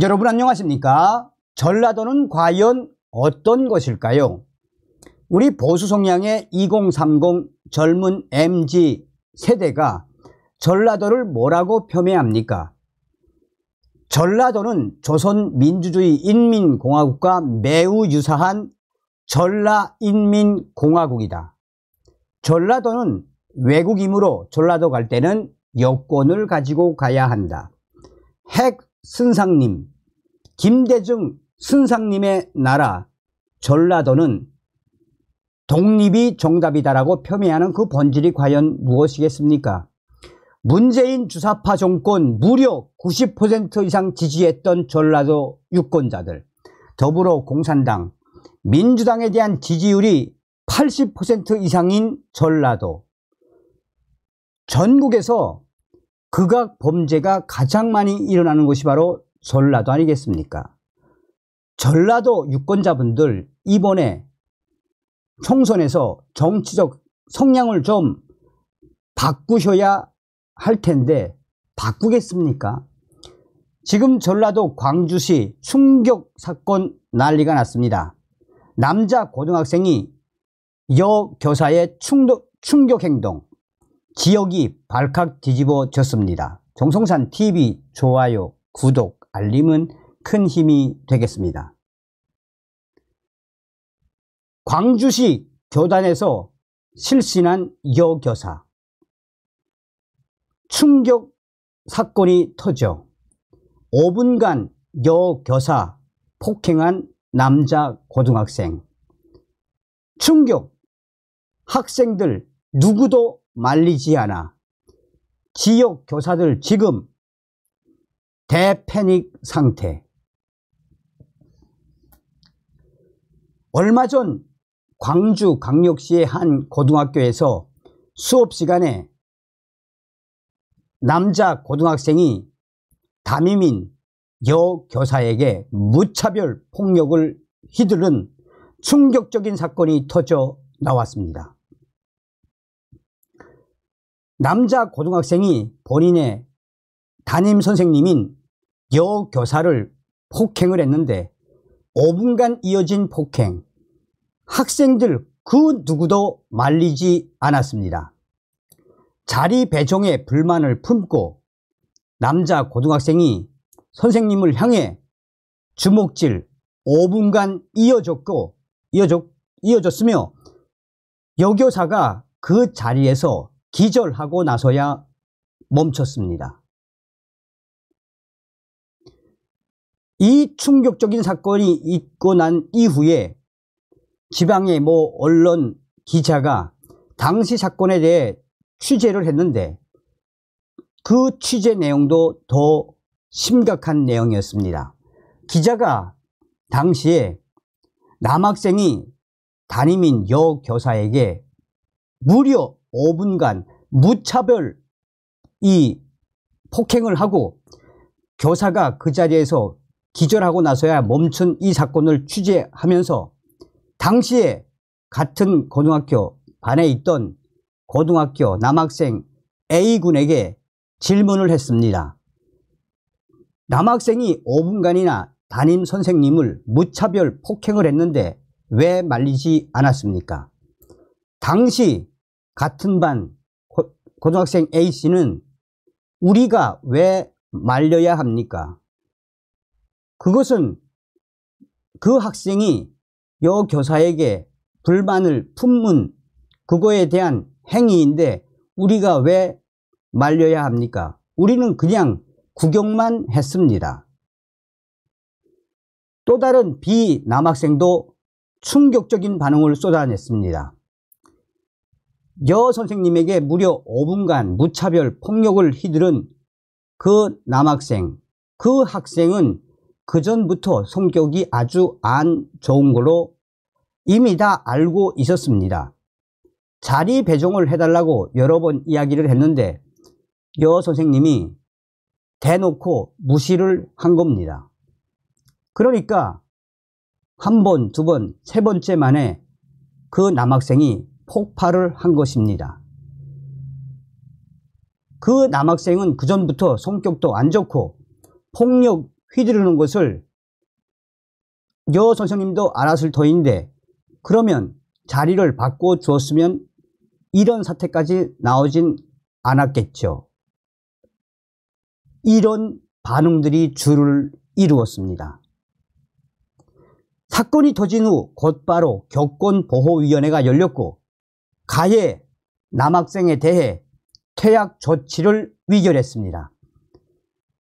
여러분 안녕하십니까? 전라도는 과연 어떤 것일까요? 우리 보수 성향의 2030 젊은 m g 세대가 전라도를 뭐라고 폄훼합니까? 전라도는 조선민주주의 인민공화국과 매우 유사한 전라인민공화국이다. 전라도는 외국이므로 전라도 갈 때는 여권을 가지고 가야 한다. 핵 순상님, 김대중 순상님의 나라 전라도는 독립이 정답이다라고 표명하는 그 본질이 과연 무엇이겠습니까? 문재인 주사파 정권 무려 90% 이상 지지했던 전라도 유권자들, 더불어 공산당, 민주당에 대한 지지율이 80% 이상인 전라도 전국에서 극악 범죄가 가장 많이 일어나는 곳이 바로 전라도 아니겠습니까? 전라도 유권자분들 이번에 총선에서 정치적 성향을 좀 바꾸셔야 할 텐데 바꾸겠습니까? 지금 전라도 광주시 충격 사건 난리가 났습니다. 남자 고등학생이 여 교사의 충격, 충격 행동, 기억이 발칵 뒤집어졌습니다. 정성산 TV 좋아요, 구독, 알림은 큰 힘이 되겠습니다. 광주시 교단에서 실신한 여교사 충격 사건이 터져 5분간 여교사 폭행한 남자 고등학생 충격 학생들 누구도 말리지 않아 지역 교사들 지금 대패닉 상태 얼마 전 광주 강력시의 한 고등학교에서 수업 시간에 남자 고등학생이 담임인 여교사에게 무차별 폭력을 휘두른 충격적인 사건이 터져 나왔습니다. 남자 고등학생이 본인의 담임 선생님인 여교사를 폭행을 했는데 5분간 이어진 폭행 학생들 그 누구도 말리지 않았습니다. 자리 배정에 불만을 품고 남자 고등학생이 선생님을 향해 주먹질 5분간 이어졌고 이어졌, 이어졌으며 여교사가 그 자리에서 기절하고 나서야 멈췄습니다. 이 충격적인 사건이 있고 난 이후에 지방의 모 언론 기자가 당시 사건에 대해 취재를 했는데 그 취재 내용도 더 심각한 내용이었습니다. 기자가 당시에 남학생이 담임인 여교사에게 무려 5분간 무차별 이 폭행을 하고 교사가 그 자리에서 기절하고 나서야 멈춘 이 사건을 취재하면서 당시에 같은 고등학교 반에 있던 고등학교 남학생 A군에게 질문을 했습니다. 남학생이 5분간이나 담임 선생님을 무차별 폭행을 했는데 왜 말리지 않았습니까? 당시 같은 반 고, 고등학생 A씨는 우리가 왜 말려야 합니까? 그것은 그 학생이 여 교사에게 불만을 품은 그거에 대한 행위인데 우리가 왜 말려야 합니까? 우리는 그냥 구경만 했습니다. 또 다른 비남학생도 충격적인 반응을 쏟아냈습니다. 여 선생님에게 무려 5분간 무차별 폭력을 휘두른 그 남학생, 그 학생은 그전부터 성격이 아주 안 좋은 걸로 이미 다 알고 있었습니다. 자리 배정을 해달라고 여러 번 이야기를 했는데 여 선생님이 대놓고 무시를 한 겁니다. 그러니까 한 번, 두 번, 세 번째 만에 그 남학생이 폭발을 한 것입니다. 그 남학생은 그전부터 성격도 안 좋고 폭력 휘두르는 것을 여 선생님도 알았을 터인데 그러면 자리를 바꿔 주었으면 이런 사태까지 나오진 않았겠죠. 이런 반응들이 줄을 이루었습니다. 사건이 터진 후 곧바로 격권보호위원회가 열렸고 가해 남학생에 대해 퇴학 조치를 위결했습니다.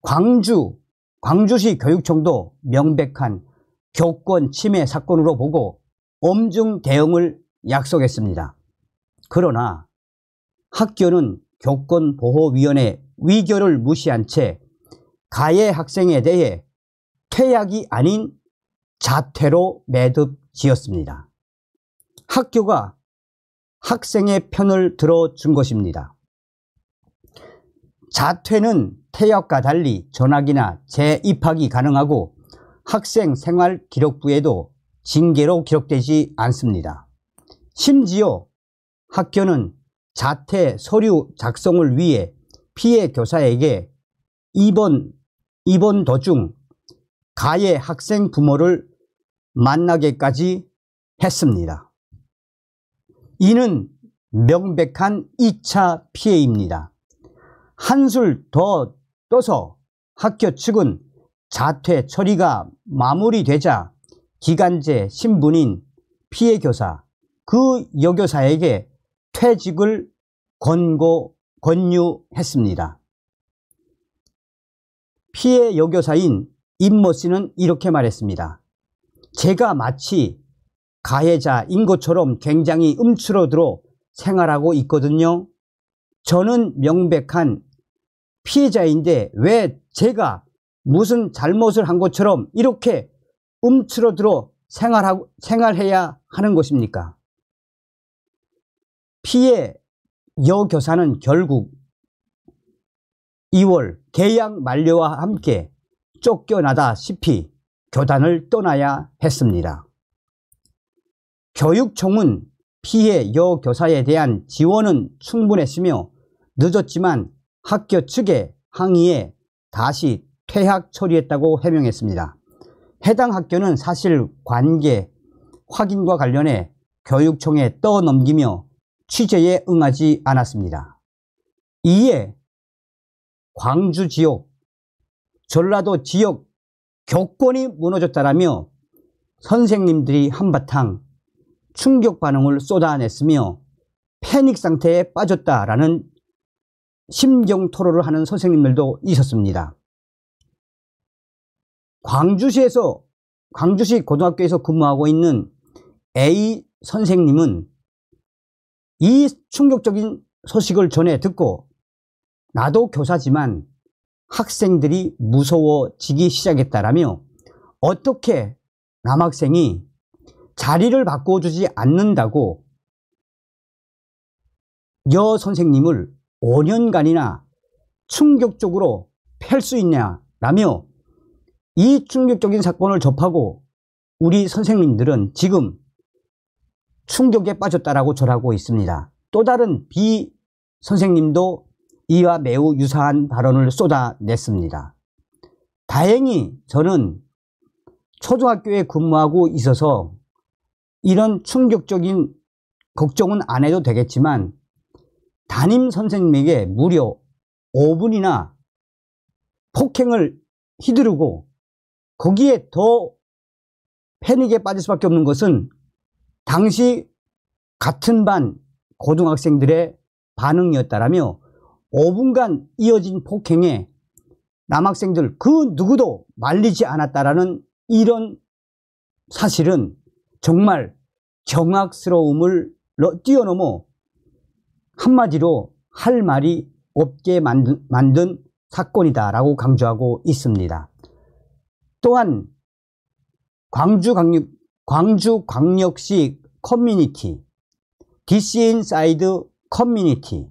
광주, 광주시 교육청도 명백한 교권 침해 사건으로 보고 엄중 대응을 약속했습니다. 그러나 학교는 교권보호위원회 위결을 무시한 채 가해 학생에 대해 퇴학이 아닌 자퇴로 매듭 지었습니다. 학교가 학생의 편을 들어준 것입니다. 자퇴는 태엽과 달리 전학이나 재입학이 가능하고 학생 생활 기록부에도 징계로 기록되지 않습니다. 심지어 학교는 자퇴 서류 작성을 위해 피해 교사에게 입원, 입원 도중 가해 학생 부모를 만나게까지 했습니다. 이는 명백한 2차 피해입니다. 한술 더 떠서 학교 측은 자퇴 처리가 마무리되자 기간제 신분인 피해 교사 그 여교사에게 퇴직을 권고 권유했습니다. 피해 여교사인 임모 씨는 이렇게 말했습니다. 제가 마치 가해자인 것처럼 굉장히 움츠러들어 생활하고 있거든요. 저는 명백한 피해자인데 왜 제가 무슨 잘못을 한 것처럼 이렇게 움츠러들어 생활하고, 생활해야 하는 것입니까? 피해 여교사는 결국 2월 계약 만료와 함께 쫓겨나다시피 교단을 떠나야 했습니다. 교육청은 피해 여교사에 대한 지원은 충분했으며 늦었지만 학교 측의 항의에 다시 퇴학 처리했다고 해명했습니다. 해당 학교는 사실 관계 확인과 관련해 교육청에 떠넘기며 취재에 응하지 않았습니다. 이에 광주 지역, 전라도 지역 교권이 무너졌다라며 선생님들이 한바탕 충격 반응을 쏟아냈으며 패닉 상태에 빠졌다라는 심정 토로를 하는 선생님들도 있었습니다. 광주시에서 광주시 고등학교에서 근무하고 있는 A 선생님은 이 충격적인 소식을 전해 듣고 나도 교사지만 학생들이 무서워지기 시작했다라며 어떻게 남학생이 자리를 바꿔주지 않는다고 여 선생님을 5년간이나 충격적으로 팰수 있냐라며 이 충격적인 사건을 접하고 우리 선생님들은 지금 충격에 빠졌다라고 절하고 있습니다. 또 다른 비 선생님도 이와 매우 유사한 발언을 쏟아냈습니다. 다행히 저는 초등학교에 근무하고 있어서 이런 충격적인 걱정은 안 해도 되겠지만 담임 선생님에게 무려 5분이나 폭행을 휘두르고 거기에 더 패닉에 빠질 수밖에 없는 것은 당시 같은 반 고등학생들의 반응이었다라며 5분간 이어진 폭행에 남학생들 그 누구도 말리지 않았다라는 이런 사실은 정말 경악스러움을 뛰어넘어 한마디로 할 말이 없게 만든, 만든 사건이다라고 강조하고 있습니다. 또한 광주광역, 광주광역시 커뮤니티, 디시인사이드 커뮤니티,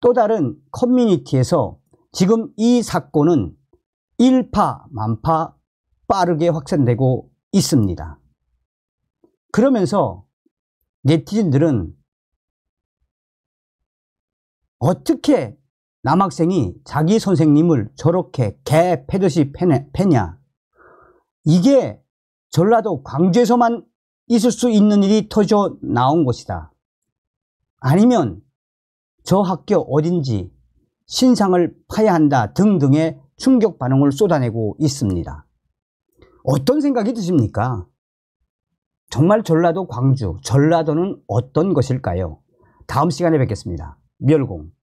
또 다른 커뮤니티에서 지금 이 사건은 일파만파 빠르게 확산되고 있습니다. 그러면서 네티즌들은 어떻게 남학생이 자기 선생님을 저렇게 개 패듯이 패냐 이게 전라도 광주에서만 있을 수 있는 일이 터져 나온 것이다 아니면 저 학교 어딘지 신상을 파야 한다 등등의 충격 반응을 쏟아내고 있습니다 어떤 생각이 드십니까? 정말 전라도 광주, 전라도는 어떤 것일까요? 다음 시간에 뵙겠습니다. 멸공.